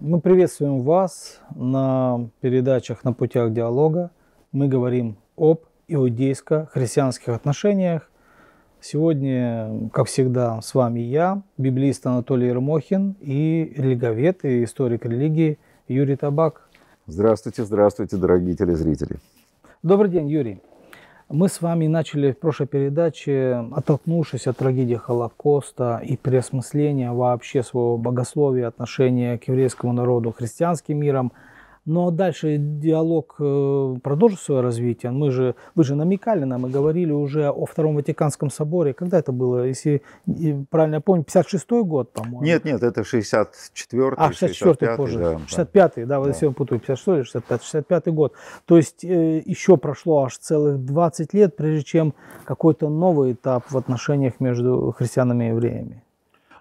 Мы приветствуем вас на передачах «На путях диалога». Мы говорим об иудейско-христианских отношениях. Сегодня, как всегда, с вами я, библиист Анатолий Ермохин и религовед и историк религии Юрий Табак. Здравствуйте, здравствуйте, дорогие телезрители. Добрый день, Юрий. Мы с вами начали в прошлой передаче, оттолкнувшись от трагедии Холокоста и переосмысления вообще своего богословия, отношения к еврейскому народу христианским миром – ну а дальше диалог э, продолжит свое развитие. Мы же, вы же намекали нам и говорили уже о Втором Ватиканском соборе. Когда это было? Если э, правильно я помню, 56-й год, по-моему. Нет, нет, это 64-й. А, 64-й позже. Да, 65-й, да, да. если я путаю, 56-й, 65 65-й год. То есть э, еще прошло аж целых 20 лет, прежде чем какой-то новый этап в отношениях между христианами и евреями.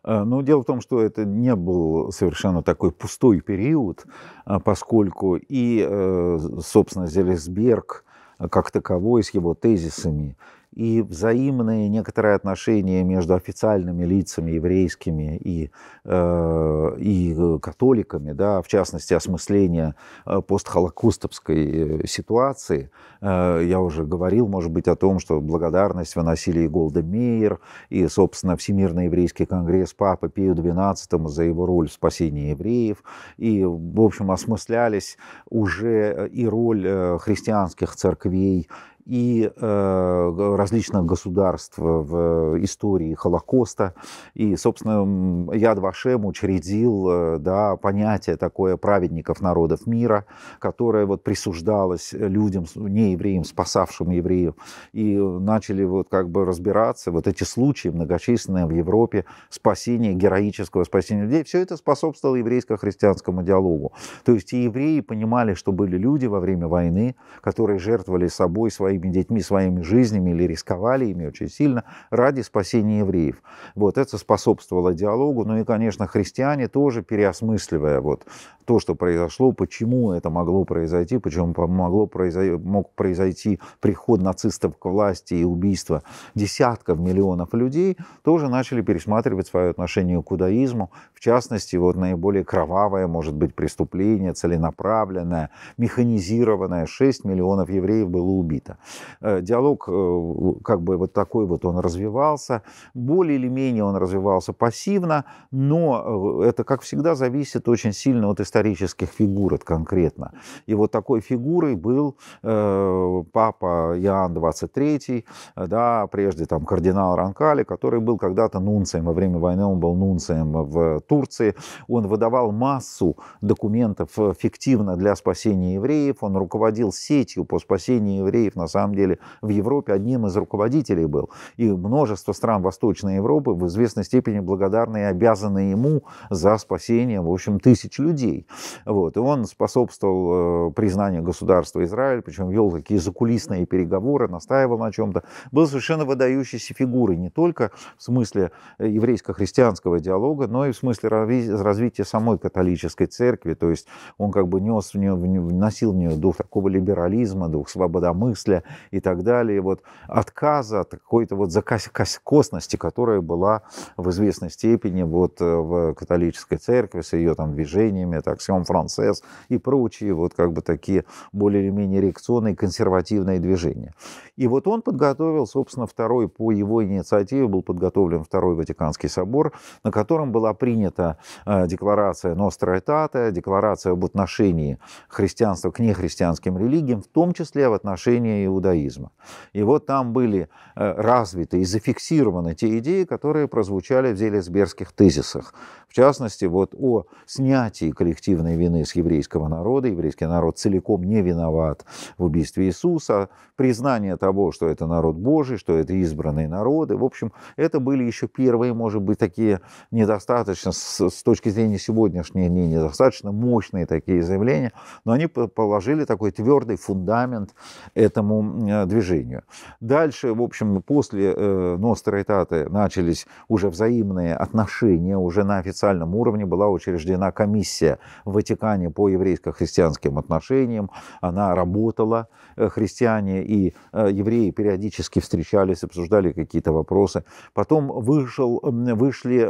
Э, но дело в том, что это не был совершенно такой пустой период, а, поскольку и, э, собственно, Зелесберг э, как таковой с его тезисами и взаимные некоторые отношения между официальными лицами еврейскими и, э, и католиками, да, в частности, осмысление э, постхолокустовской э, ситуации. Э, я уже говорил, может быть, о том, что благодарность выносили и Голда Мейер, и, собственно, Всемирный еврейский конгресс Папы Пию XII за его роль в спасении евреев, и, в общем, осмыслялись уже э, и роль христианских церквей, и э, различных государств в э, истории Холокоста. И, собственно, Яд Вашем учредил э, да, понятие такое праведников народов мира, которое вот присуждалось людям, не евреям, спасавшим евреев. И начали вот как бы разбираться вот эти случаи многочисленные в Европе спасения, героического спасения людей. Все это способствовало еврейско-христианскому диалогу. То есть и евреи понимали, что были люди во время войны, которые жертвовали собой, своими своими детьми, своими жизнями или рисковали ими очень сильно ради спасения евреев. Вот это способствовало диалогу. Ну и, конечно, христиане тоже переосмысливая вот то, что произошло, почему это могло произойти, почему могло произойти, мог произойти приход нацистов к власти и убийство десятков миллионов людей, тоже начали пересматривать свое отношение к иудаизму. В частности, вот наиболее кровавое, может быть, преступление, целенаправленное, механизированное, 6 миллионов евреев было убито. Э, диалог э, как бы вот такой вот он развивался. Более или менее он развивался пассивно, но э, это, как всегда, зависит очень сильно от исторических фигур от конкретно. И вот такой фигурой был папа Иоанн XXIII, да, прежде там кардинал Ранкали, который был когда-то нунцием, во время войны он был нунцием в Турции. Он выдавал массу документов фиктивно для спасения евреев, он руководил сетью по спасению евреев на самом деле в Европе одним из руководителей был. И множество стран Восточной Европы в известной степени благодарны и обязаны ему за спасение, в общем, тысяч людей. Вот. И он способствовал э, признанию государства Израиль, причем вел такие закулисные переговоры, настаивал на чем-то. Был совершенно выдающейся фигурой не только в смысле еврейско-христианского диалога, но и в смысле развития самой католической церкви. То есть он как бы нес в нее, вносил в нее дух такого либерализма, дух свободомыслия, и так далее. Вот отказа от какой-то вот закоскосности, которая была в известной степени вот э, в католической церкви с ее там движениями, так, Сион Францес и прочие вот как бы такие более или менее реакционные консервативные движения. И вот он подготовил, собственно, второй, по его инициативе был подготовлен второй Ватиканский собор, на котором была принята э, декларация Ностра Этата, декларация об отношении христианства к нехристианским религиям, в том числе в отношении иудаизма. И вот там были э, развиты и зафиксированы те идеи, которые прозвучали в зелесбергских тезисах. В частности, вот о снятии коллективной вины с еврейского народа, еврейский народ целиком не виноват в убийстве Иисуса, признание того, что это народ Божий, что это избранные народы. В общем, это были еще первые, может быть, такие недостаточно, с точки зрения сегодняшней дни, недостаточно мощные такие заявления, но они положили такой твердый фундамент этому Э, движению. Дальше, в общем, после э, Ностра Этаты начались уже взаимные отношения, уже на официальном уровне была учреждена комиссия в Ватикане по еврейско-христианским отношениям, она работала, э, христиане и евреи периодически встречались, обсуждали какие-то вопросы. Потом вышел, вышли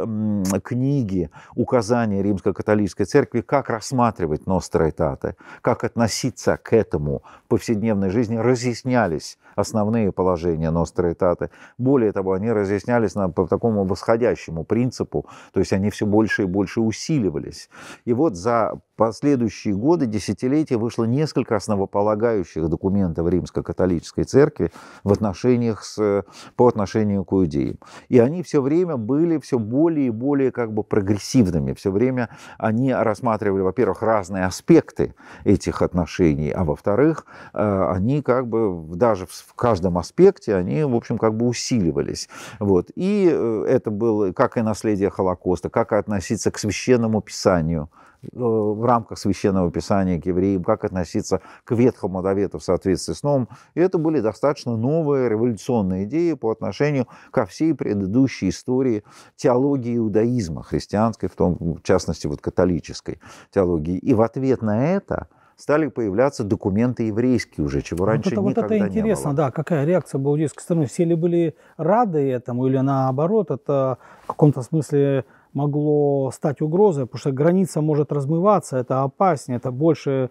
книги, указания Римско-католической церкви, как рассматривать Ностра Этаты, как относиться к этому в повседневной жизни, разъяснять стеснялись основные положения Ностры Таты. Более того, они разъяснялись на, по такому восходящему принципу, то есть они все больше и больше усиливались. И вот за последующие годы, десятилетия вышло несколько основополагающих документов Римско-католической церкви в отношениях с, по отношению к иудеям. И они все время были все более и более как бы прогрессивными. Все время они рассматривали, во-первых, разные аспекты этих отношений, а во-вторых, э, они как бы даже в в каждом аспекте они, в общем, как бы усиливались. Вот. И э, это было как и наследие Холокоста, как относиться к священному писанию э, в рамках священного писания к евреям, как относиться к Ветхому Завету в соответствии с новым. И это были достаточно новые революционные идеи по отношению ко всей предыдущей истории теологии иудаизма, христианской, в том в частности вот католической теологии. И в ответ на это – стали появляться документы еврейские уже, чего ну, раньше вот это, никогда вот это интересно, не было. да, какая реакция была у еврейской стороны? Все ли были рады этому или наоборот, это в каком-то смысле могло стать угрозой, потому что граница может размываться, это опаснее, это больше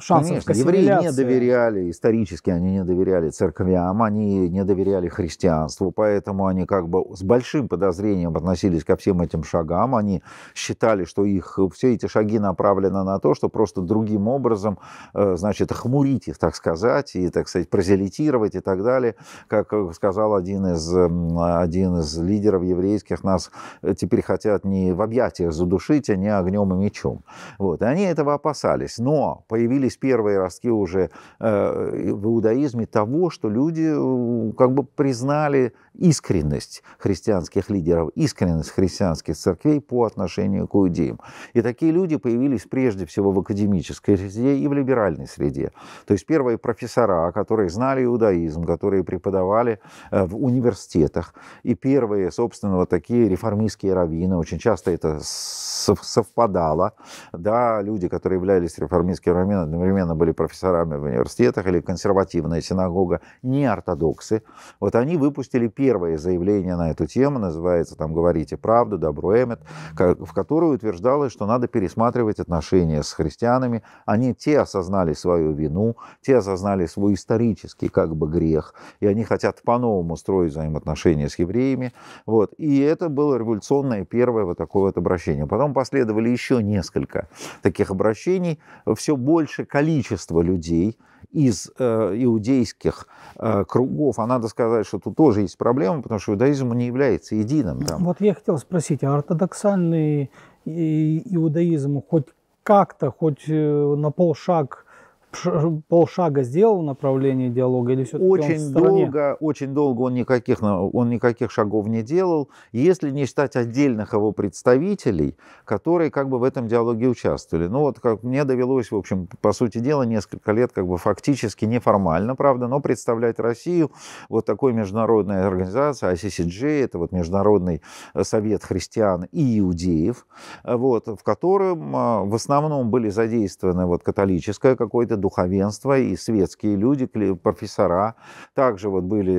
шансов Конечно, к евреи не доверяли, исторически они не доверяли церквям, они не доверяли христианству, поэтому они как бы с большим подозрением относились ко всем этим шагам, они считали, что их все эти шаги направлены на то, что просто другим образом, э, значит, хмурить их, так сказать, и, так сказать, прозелитировать и так далее, как э, сказал один из, один из лидеров еврейских, нас теперь хотят не в объятиях задушить, а не огнем и мечом. Вот, и они этого опасались, но по появились первые ростки уже э, в иудаизме того, что люди э, как бы признали искренность христианских лидеров, искренность христианских церквей по отношению к иудеям. И такие люди появились прежде всего в академической среде и в либеральной среде. То есть первые профессора, которые знали иудаизм, которые преподавали э, в университетах, и первые, собственно, вот такие реформистские раввины, очень часто это совпадало. Да, люди, которые являлись реформистскими армянами, одновременно были профессорами в университетах или консервативная синагога, не ортодоксы. Вот они выпустили первое заявление на эту тему, называется там «Говорите правду», «Добро эмет», в которой утверждалось, что надо пересматривать отношения с христианами. Они те осознали свою вину, те осознали свой исторический как бы грех, и они хотят по-новому строить взаимоотношения с евреями. Вот. И это было революционное первое вот такое вот обращение. Потом последовали еще несколько таких обращений. Все больше количество людей из э, иудейских э, кругов, а надо сказать, что тут тоже есть проблема, потому что иудаизм не является единым. Там. Вот я хотел спросить, а ортодоксальный иудаизм хоть как-то, хоть э, на полшаг полшага сделал в направлении диалога или все-таки очень он в долго, очень долго он никаких э, он никаких шагов не делал, если не считать отдельных его представителей, которые как бы в этом диалоге участвовали. Ну вот как мне довелось, в общем, по сути дела несколько лет как бы фактически неформально, правда, но представлять Россию вот такой международной организации ICCG, это вот международный э, совет христиан и иудеев, э, вот в котором в основном были задействованы вот католическое какое-то духовенство, и светские люди, профессора. Также вот были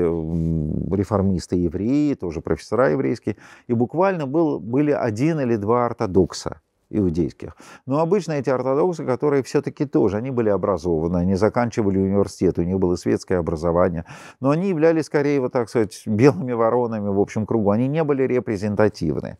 реформисты евреи, тоже профессора еврейские. И буквально был, были один или два ортодокса – иудейских. Но обычно эти ортодоксы, которые все-таки тоже, они были образованы, они заканчивали университет, у них было светское образование, но они являлись скорее, вот так сказать, белыми воронами в общем кругу, они не были репрезентативны.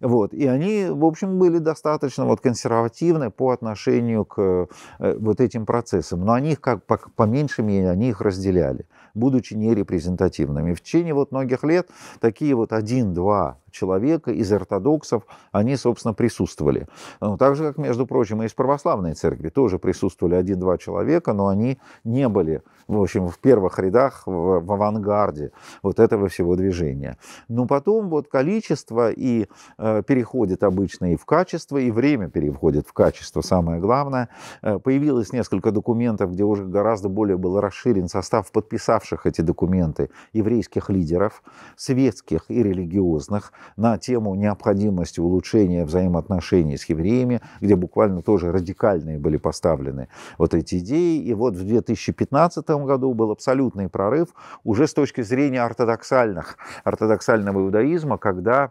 Вот. И они, в общем, были достаточно вот консервативны по отношению к э, вот этим процессам, но они их как по, по меньшей мере, они их разделяли будучи нерепрезентативными. В течение вот многих лет такие вот один-два человека из ортодоксов, они, собственно, присутствовали. Ну, так же, как, между прочим, и из православной церкви тоже присутствовали один-два человека, но они не были, в общем, в первых рядах, в, в авангарде вот этого всего движения. Но потом вот количество и э, переходит обычно и в качество, и время переходит в качество, самое главное. Э, появилось несколько документов, где уже гораздо более был расширен состав подписавших эти документы еврейских лидеров, светских и религиозных, на тему необходимости улучшения взаимоотношений с евреями, где буквально тоже радикальные были поставлены вот эти идеи. И вот в 2015 году был абсолютный прорыв уже с точки зрения ортодоксальных, ортодоксального иудаизма, когда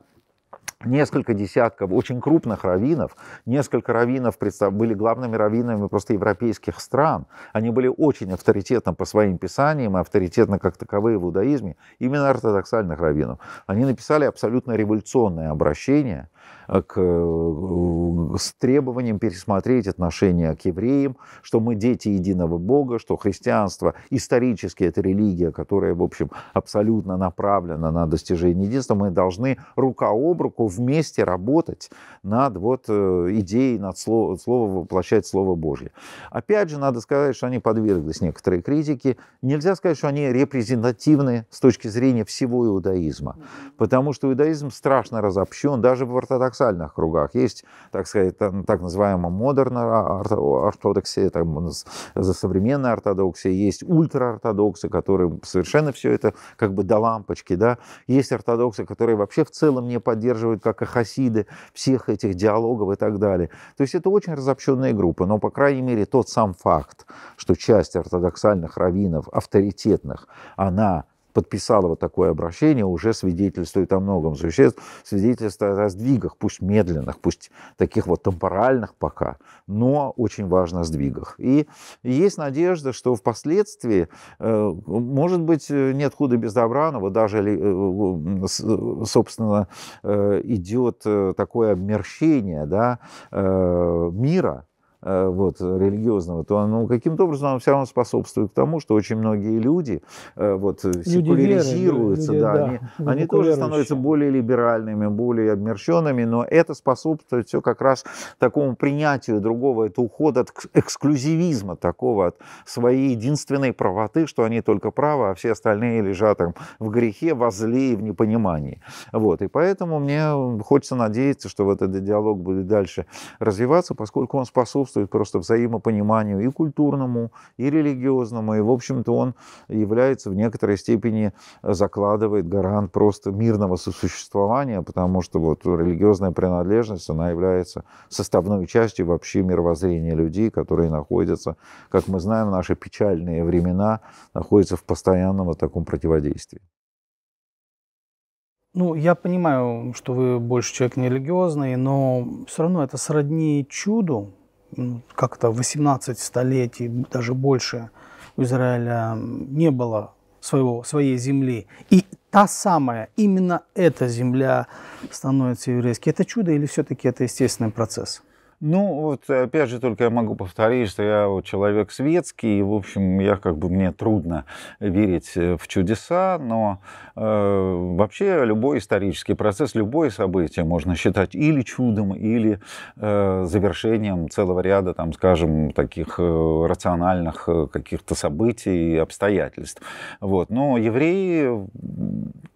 несколько десятков очень крупных раввинов, несколько раввинов были главными раввинами просто европейских стран. Они были очень авторитетны по своим писаниям, авторитетно как таковые в иудаизме, именно ортодоксальных раввинов. Они написали абсолютно революционное обращение к, с требованием пересмотреть отношение к евреям, что мы дети единого Бога, что христианство исторически это религия, которая, в общем, абсолютно направлена на достижение единства. Мы должны рука об руку вместе работать над вот э, идеей, над слово слово, воплощать Слово Божье. Опять же, надо сказать, что они подверглись некоторой критике. Нельзя сказать, что они репрезентативны с точки зрения всего иудаизма, потому что иудаизм страшно разобщен, даже в ортодоксальных кругах. Есть, так сказать, так называемая модерна а, ортодоксия, там, за современная ортодоксия, есть ультраортодоксы, которые совершенно все это как бы до лампочки, да. Есть ортодоксы, которые вообще в целом не поддерживают как и хасиды, всех этих диалогов и так далее. То есть это очень разобщенные группы, но, по крайней мере, тот сам факт, что часть ортодоксальных раввинов, авторитетных, она подписала вот такое обращение, уже свидетельствует о многом. Свидетельствует о сдвигах, пусть медленных, пусть таких вот темпоральных пока, но очень важно сдвигах. И есть надежда, что впоследствии, э, может быть, э, нет худа без добра, но вот даже, э, собственно, идет такое обмерщение да, мира, Э, вот, религиозного, то оно каким-то образом оно все равно способствует тому, что очень многие люди э, вот, секуляризируются, э, люди веры, люди, да, да, они, да, они тоже становятся более либеральными, более обмерщенными, но это способствует все как раз такому принятию другого, это уход от эксклюзивизма такого, от своей единственной правоты, что они только правы, а все остальные лежат там в грехе, во зле и в непонимании. Вот, и поэтому мне хочется надеяться, что вот этот диалог будет дальше развиваться, поскольку он способствует способствует просто взаимопониманию и культурному, и религиозному, и, в общем-то, он является в некоторой степени, э, закладывает гарант просто мирного сосуществования, потому что вот религиозная принадлежность, она является составной частью вообще мировоззрения людей, которые находятся, как мы знаем, в наши печальные времена, находятся в постоянном вот таком противодействии. Ну, я понимаю, что вы больше человек не религиозный, но все равно это сродни чуду, ну, как-то 18 столетий, даже больше у Израиля не было своего, своей земли. И та самая, именно эта земля становится еврейской. Это чудо или все-таки это естественный процесс? Ну, вот опять же, только я могу повторить, что я вот человек светский, и, в общем, я как бы мне трудно верить э, в чудеса, но э, вообще любой исторический процесс, любое событие можно считать или чудом, или э, завершением целого ряда, там, скажем, таких э, рациональных э, каких-то событий и обстоятельств. Вот. Но евреи,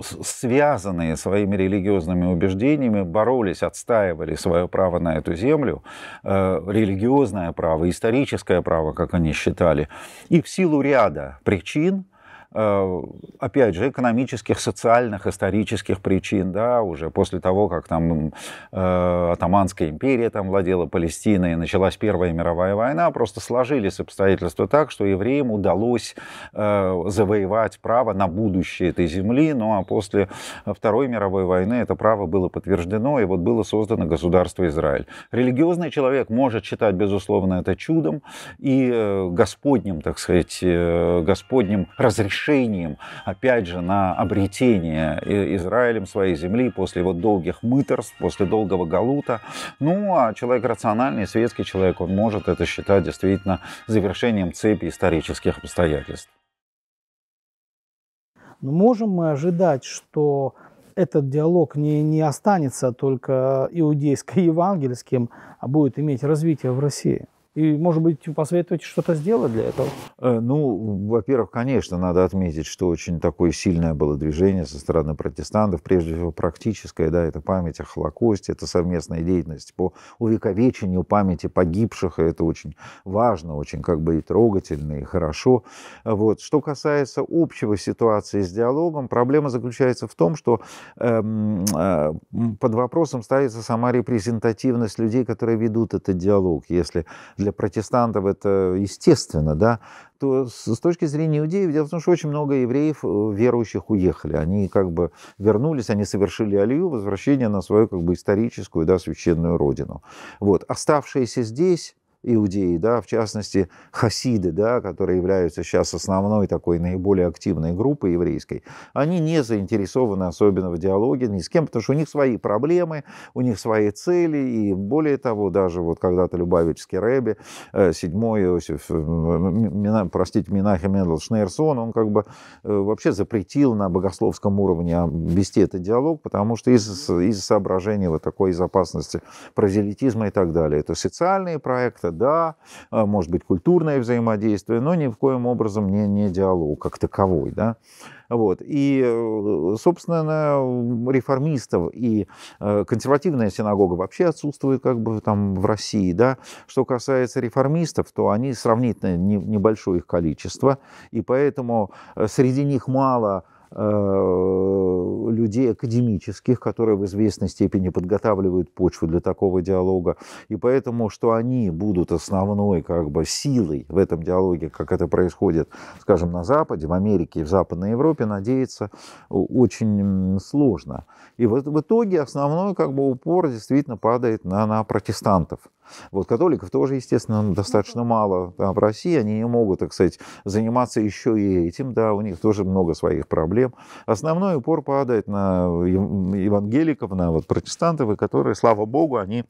связанные своими религиозными убеждениями, боролись, отстаивали свое право на эту землю, Э, религиозное право, историческое право, как они считали. И в силу ряда причин Э, опять же, экономических, социальных, исторических причин, да, уже после того, как там э, Атаманская империя там владела Палестиной, началась Первая мировая война, просто сложились обстоятельства так, что евреям удалось э, завоевать право на будущее этой земли, ну а после Второй мировой войны это право было подтверждено, и вот было создано государство Израиль. Религиозный человек может считать, безусловно, это чудом и э, Господним, так сказать, э, Господним разрешением разрешением, опять же, на обретение Израилем своей земли после вот долгих мытарств, после долгого галута. Ну, а человек рациональный, светский человек, он может это считать действительно завершением цепи исторических обстоятельств. Но ну, можем мы ожидать, что этот диалог не, не останется только иудейско-евангельским, а будет иметь развитие в России? И, может быть, посоветуете что-то сделать для этого? Э, ну, во-первых, конечно, надо отметить, что очень такое сильное было движение со стороны протестантов, прежде всего практическое, да, это память о Холокосте, это совместная деятельность по увековечению памяти погибших, и это очень важно, очень как бы и трогательно, и хорошо. Вот. Что касается общего ситуации с диалогом, проблема заключается в том, что эм, э, под вопросом ставится сама репрезентативность людей, которые ведут этот диалог. Если для протестантов это естественно, да, то с точки зрения иудеев, дело в том, что очень много евреев э, верующих уехали. Они как бы вернулись, они совершили алию, возвращение на свою как бы историческую, да, священную родину. Вот. Оставшиеся здесь иудеи, да, в частности, хасиды, да, которые являются сейчас основной такой наиболее активной группой еврейской, они не заинтересованы особенно в диалоге ни с кем, потому что у них свои проблемы, у них свои цели, и более того, даже вот когда-то Любавический Рэбби, э, седьмой Иосиф, э, мина, простите, Минаха Мендел Шнейрсон, он как бы э, вообще запретил на богословском уровне вести этот диалог, потому что из, из соображения вот такой из опасности прозелитизма и так далее. Это социальные проекты, да, а, может быть, культурное взаимодействие, но ни в коем образом не, не диалог как таковой, да. Вот. И, э, собственно, реформистов и э, консервативная синагога вообще отсутствует как бы там в России. Да? Что касается реформистов, то они сравнительно небольшое их количество, и поэтому э, среди них мало Э, людей академических, которые в известной степени подготавливают почву для такого диалога. И поэтому, что они будут основной как бы силой в этом диалоге, как это происходит, скажем, на Западе, в Америке и в Западной Европе, надеяться э, очень сложно. И вот в итоге основной как бы упор действительно падает на, на протестантов. Вот католиков тоже, естественно, ну, достаточно мало да, в России. Они не могут, так сказать, заниматься еще и этим. Да, у них тоже много своих проблем. Основной упор падает на евангеликов, на вот протестантов, которые, слава богу, они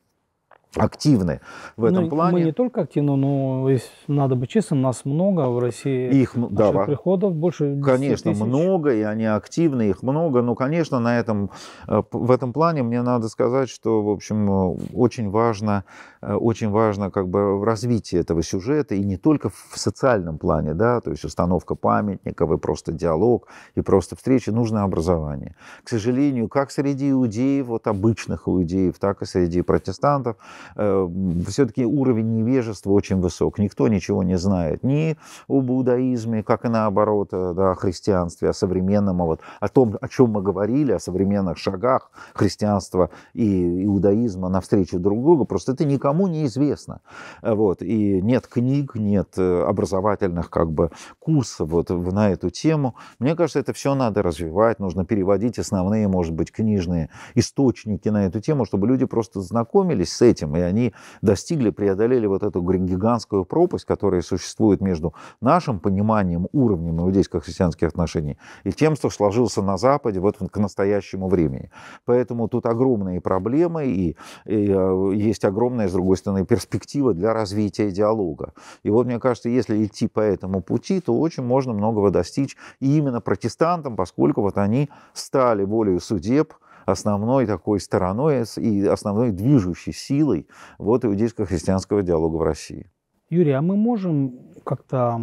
активны в ну, этом ну, плане. Мы не только активны, но надо быть честным, нас много в России. Их, да, приходов больше. Конечно, тысяч. много, и они активны, их много. Но, конечно, на этом, э, в этом плане мне надо сказать, что, в общем, э, очень важно Э, очень важно как бы развитие этого сюжета, и не только в социальном плане, да, то есть установка памятников и просто диалог, и просто встречи, нужно образование. К сожалению, как среди иудеев, вот обычных иудеев, так и среди протестантов, э, все-таки уровень невежества очень высок. Никто ничего не знает ни о буддаизме, как и наоборот, э, да, о христианстве, о современном, а вот, о том, о чем мы говорили, о современных шагах христианства и иудаизма навстречу друг другу. Просто это никому никому неизвестно. Вот. И нет книг, нет э, образовательных как бы курсов вот на эту тему. Мне кажется, это все надо развивать, нужно переводить основные, может быть, книжные источники на эту тему, чтобы люди просто знакомились с этим, и они достигли, преодолели вот эту гигантскую пропасть, которая существует между нашим пониманием, уровнем иудейско-христианских отношений и тем, что сложился на Западе вот к настоящему времени. Поэтому тут огромные проблемы, и, и э, есть огромная, с другой другой стороны, перспектива для развития диалога. И вот, мне кажется, если идти по этому пути, то очень можно многого достичь и именно протестантам, поскольку вот они стали более судеб, основной такой стороной и основной движущей силой вот иудейско-христианского диалога в России. Юрий, а мы можем как-то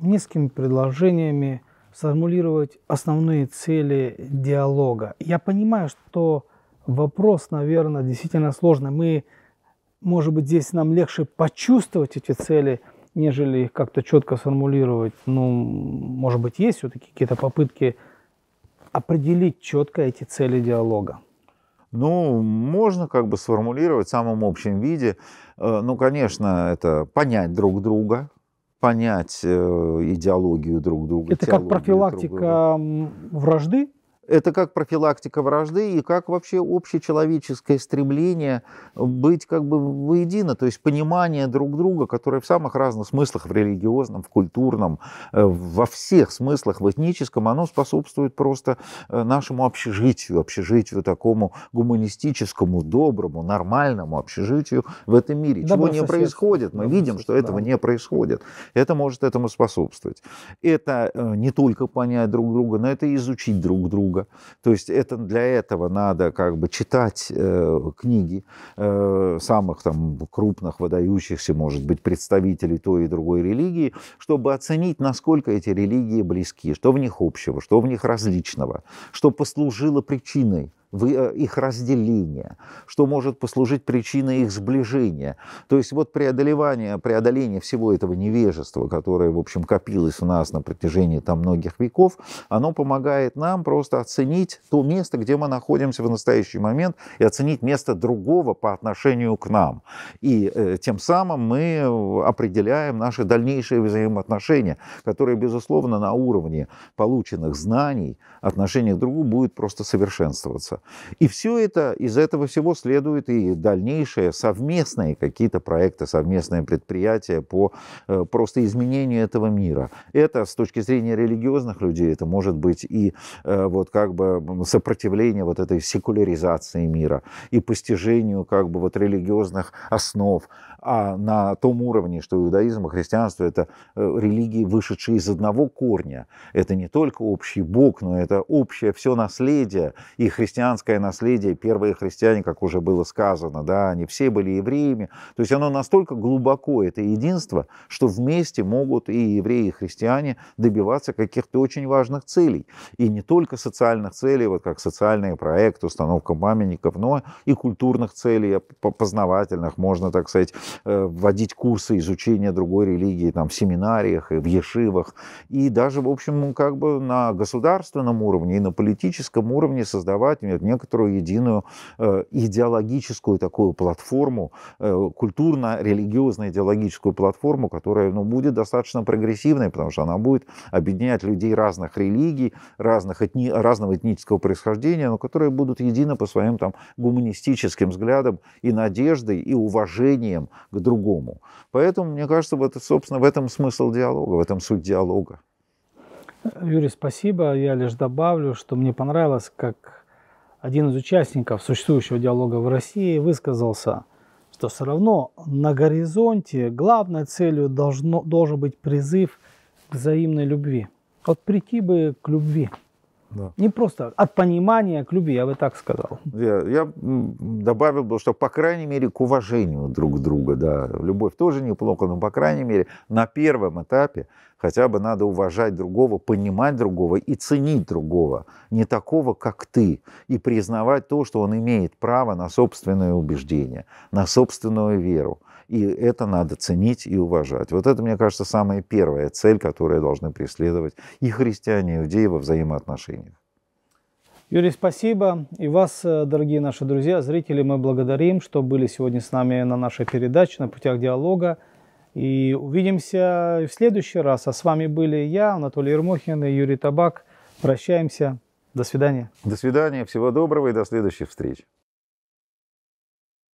несколькими предложениями сформулировать основные цели диалога? Я понимаю, что вопрос, наверное, действительно сложный. Мы может быть, здесь нам легче почувствовать эти цели, нежели их как-то четко сформулировать. Ну, может быть, есть все-таки какие-то попытки определить четко эти цели диалога. Ну, можно как бы сформулировать в самом общем виде. Э, ну, конечно, это понять друг друга, понять э, идеологию друг друга. Это как профилактика друг вражды? Это как профилактика вражды и как вообще общечеловеческое стремление быть как бы воедино, то есть понимание друг друга, которое в самых разных смыслах, в религиозном, в культурном, э, во всех смыслах, в этническом, оно способствует просто э, нашему общежитию, общежитию такому гуманистическому, доброму, нормальному общежитию в этом мире. Добро Чего не сосед. происходит, мы Добро видим, сосед, что да. этого не происходит. Это может этому способствовать. Это э, не только понять друг друга, но это и изучить друг друга много. То есть это, для этого надо как бы читать э, книги э, самых там крупных, выдающихся, может быть, представителей той и другой религии, чтобы оценить, насколько эти религии близки, что в них общего, что в них различного, что послужило причиной Э, их разделения, что может послужить причиной их сближения. То есть вот преодолевание, преодоление всего этого невежества, которое, в общем, копилось у нас на протяжении там многих веков, оно помогает нам просто оценить то место, где мы находимся в настоящий момент, и оценить место другого по отношению к нам. И э, тем самым мы э, определяем наши дальнейшие взаимоотношения, которые, безусловно, на уровне полученных знаний отношение к другу будет просто совершенствоваться. И все это, из этого всего следует и дальнейшие совместные какие-то проекты, совместные предприятия по э, просто изменению этого мира. Это с точки зрения религиозных людей, это может быть и э, вот как бы сопротивление вот этой секуляризации мира и постижению как бы вот религиозных основ, а на том уровне, что иудаизм и христианство – это э, религии, вышедшие из одного корня. Это не только общий Бог, но это общее все наследие и христианство христианское наследие, первые христиане, как уже было сказано, да, они все были евреями. То есть оно настолько глубоко, это единство, что вместе могут и евреи, и христиане добиваться каких-то очень важных целей. И не только социальных целей, вот как социальный проект, установка памятников, но и культурных целей, познавательных, можно, так сказать, э, вводить курсы изучения другой религии там, в семинариях и в ешивах. И даже, в общем, как бы на государственном уровне и на политическом уровне создавать некоторую единую э, идеологическую такую платформу, э, культурно-религиозно-идеологическую платформу, которая ну, будет достаточно прогрессивной, потому что она будет объединять людей разных религий, разных этни... разного этнического происхождения, но которые будут едины по своим там, гуманистическим взглядам и надеждой, и уважением к другому. Поэтому, мне кажется, вот, собственно, в этом смысл диалога, в этом суть диалога. Юрий, спасибо. Я лишь добавлю, что мне понравилось, как один из участников существующего диалога в России высказался, что все равно на горизонте главной целью должно, должен быть призыв к взаимной любви. Вот прийти бы к любви. Да. Не просто от понимания к любви, я бы так сказал. Я, я добавил бы, что по крайней мере к уважению друг друга, да, любовь тоже неплохо, но по крайней мере на первом этапе хотя бы надо уважать другого, понимать другого и ценить другого, не такого, как ты, и признавать то, что он имеет право на собственное убеждение, на собственную веру, и это надо ценить и уважать. Вот это, мне кажется, самая первая цель, которую должны преследовать и христиане, и иудеи во взаимоотношениях. Юрий, спасибо. И вас, э, дорогие наши друзья, зрители, мы благодарим, что были сегодня с нами на нашей передаче «На путях диалога». И увидимся в следующий раз. А с вами были я, Анатолий Ермохин и Юрий Табак. Прощаемся. До свидания. До свидания. Всего доброго и до следующих встреч.